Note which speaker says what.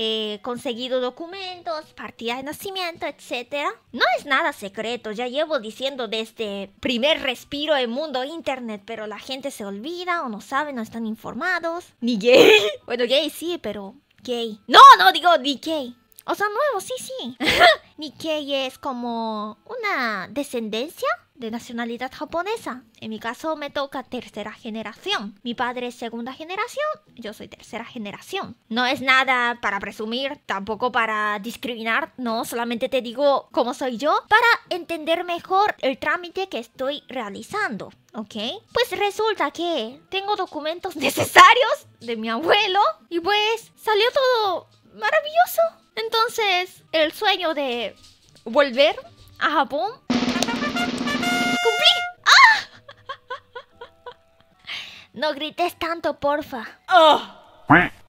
Speaker 1: eh, conseguido documentos, partida de nacimiento, etc. No es nada secreto, ya llevo diciendo desde este primer respiro en mundo internet, pero la gente se olvida o no sabe, no están informados. Ni gay. bueno, gay sí, pero gay. No, no digo ni gay. O sea, nuevo, sí, sí. gay es como una descendencia de nacionalidad japonesa. En mi caso me toca tercera generación. Mi padre es segunda generación, yo soy tercera generación. No es nada para presumir, tampoco para discriminar, no, solamente te digo cómo soy yo para entender mejor el trámite que estoy realizando. ¿ok? Pues resulta que tengo documentos necesarios de mi abuelo y pues salió todo maravilloso. Entonces, el sueño de volver a Japón No grites tanto, porfa.
Speaker 2: Oh.